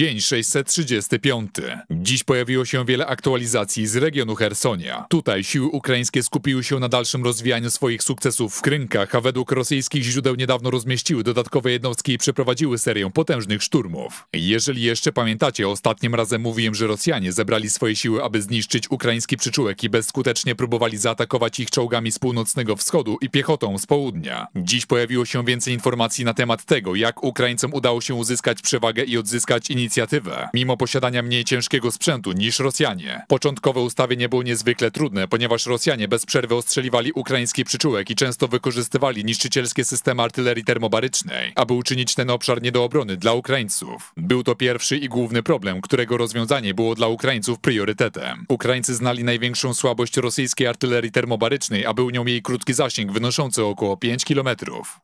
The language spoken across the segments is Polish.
Dzień 635. Dziś pojawiło się wiele aktualizacji z regionu Hersonia. Tutaj siły ukraińskie skupiły się na dalszym rozwijaniu swoich sukcesów w Krynkach, a według rosyjskich źródeł niedawno rozmieściły dodatkowe jednostki i przeprowadziły serię potężnych szturmów. Jeżeli jeszcze pamiętacie, ostatnim razem mówiłem, że Rosjanie zebrali swoje siły, aby zniszczyć ukraiński przyczółek i bezskutecznie próbowali zaatakować ich czołgami z północnego wschodu i piechotą z południa. Dziś pojawiło się więcej informacji na temat tego, jak Ukraińcom udało się uzyskać przewagę i odzyskać inicjatywę inicjatywę, mimo posiadania mniej ciężkiego sprzętu niż Rosjanie. Początkowe ustawienie było niezwykle trudne, ponieważ Rosjanie bez przerwy ostrzeliwali ukraiński przyczółek i często wykorzystywali niszczycielskie systemy artylerii termobarycznej, aby uczynić ten obszar nie do obrony dla Ukraińców. Był to pierwszy i główny problem, którego rozwiązanie było dla Ukraińców priorytetem. Ukraińcy znali największą słabość rosyjskiej artylerii termobarycznej, a był nią jej krótki zasięg wynoszący około 5 km.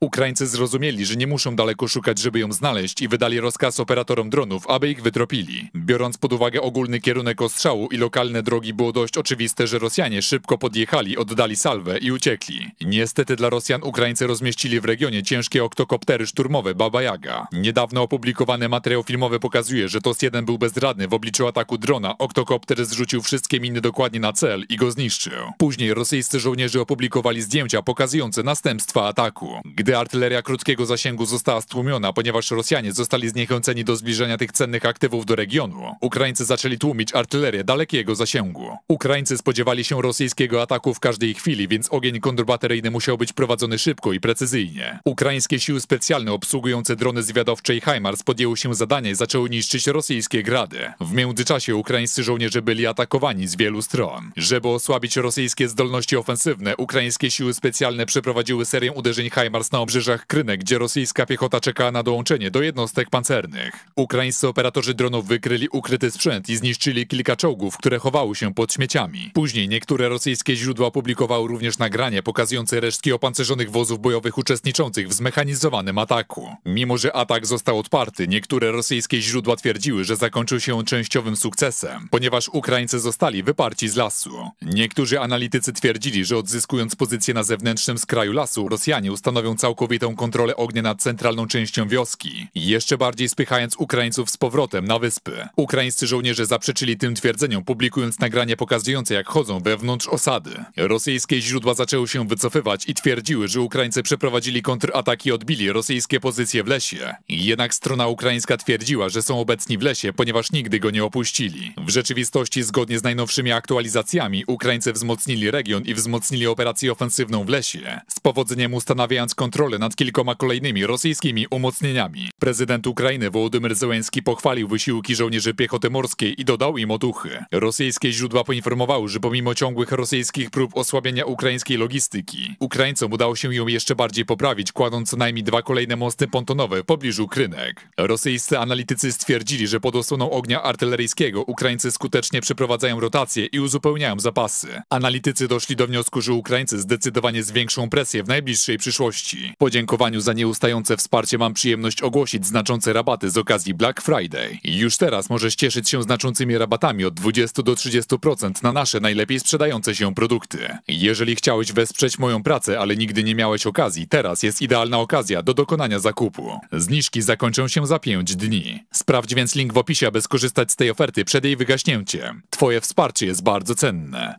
Ukraińcy zrozumieli, że nie muszą daleko szukać, żeby ją znaleźć i wydali rozkaz operatorom dronów, aby ich wytropili. Biorąc pod uwagę ogólny kierunek ostrzału i lokalne drogi, było dość oczywiste, że Rosjanie szybko podjechali, oddali salwę i uciekli. Niestety dla Rosjan Ukraińcy rozmieścili w regionie ciężkie oktokoptery szturmowe Baba Jaga. Niedawno opublikowany materiał filmowy pokazuje, że TOS-1 był bezradny w obliczu ataku drona. Oktokopter zrzucił wszystkie miny dokładnie na cel i go zniszczył. Później rosyjscy żołnierze opublikowali zdjęcia pokazujące następstwa ataku. Gdy artyleria krótkiego zasięgu została stłumiona, ponieważ Rosjanie zostali zniechęceni do zbliżenia tych cennych aktywów do regionu, Ukraińcy zaczęli tłumić artylerię dalekiego zasięgu. Ukraińcy spodziewali się rosyjskiego ataku w każdej chwili, więc ogień kontrbateryjny musiał być prowadzony szybko i precyzyjnie. Ukraińskie siły specjalne obsługujące drony zwiadowcze i HIMARS podjęły się zadania i zaczęły niszczyć rosyjskie grady. W międzyczasie ukraińscy żołnierze byli atakowani z wielu stron. Żeby osłabić rosyjskie zdolności ofensywne, ukraińskie siły specjalne przeprowadziły serię uderzeń HIMARS na obrzeżach Krynek, gdzie rosyjska piechota czekała na dołączenie do jednostek pancernych. Ukraińscy operatorzy dronów wykryli ukryty sprzęt i zniszczyli kilka czołgów, które chowały się pod śmieciami. Później niektóre rosyjskie źródła publikowały również nagranie pokazujące resztki opancerzonych wozów bojowych uczestniczących w zmechanizowanym ataku. Mimo, że atak został odparty, niektóre rosyjskie źródła twierdziły, że zakończył się on częściowym sukcesem, ponieważ Ukraińcy zostali wyparci z lasu. Niektórzy analitycy twierdzili, że odzyskując pozycję na zewnętrznym skraju lasu, Rosjanie ustanowią całkowitą kontrolę ognia nad centralną częścią wioski, jeszcze bardziej spychając Ukraińców z z powrotem na wyspy. Ukraińscy żołnierze zaprzeczyli tym twierdzeniom, publikując nagranie pokazujące, jak chodzą wewnątrz osady. Rosyjskie źródła zaczęły się wycofywać i twierdziły, że Ukraińcy przeprowadzili kontrataki i odbili rosyjskie pozycje w lesie. Jednak strona ukraińska twierdziła, że są obecni w lesie, ponieważ nigdy go nie opuścili. W rzeczywistości, zgodnie z najnowszymi aktualizacjami, Ukraińcy wzmocnili region i wzmocnili operację ofensywną w lesie, z powodzeniem ustanawiając kontrolę nad kilkoma kolejnymi rosyjskimi umocnieniami. Prezydent Ukrainy Wołodymyr Zełenski pochwalił wysiłki żołnierzy piechoty morskiej i dodał im otuchy. Rosyjskie źródła poinformowały, że pomimo ciągłych rosyjskich prób osłabienia ukraińskiej logistyki, Ukraińcom udało się ją jeszcze bardziej poprawić, kładąc co najmniej dwa kolejne mosty pontonowe w pobliżu Krynek. Rosyjscy analitycy stwierdzili, że pod osłoną ognia artyleryjskiego Ukraińcy skutecznie przeprowadzają rotacje i uzupełniają zapasy. Analitycy doszli do wniosku, że Ukraińcy zdecydowanie zwiększą presję w najbliższej przyszłości. Po podziękowaniu za nieustające wsparcie mam przyjemność ogłosić znaczące rabaty z okazji Black Friday Friday. Już teraz możesz cieszyć się znaczącymi rabatami od 20 do 30% na nasze najlepiej sprzedające się produkty. Jeżeli chciałeś wesprzeć moją pracę, ale nigdy nie miałeś okazji, teraz jest idealna okazja do dokonania zakupu. Zniżki zakończą się za 5 dni. Sprawdź więc link w opisie, aby skorzystać z tej oferty przed jej wygaśnięciem. Twoje wsparcie jest bardzo cenne.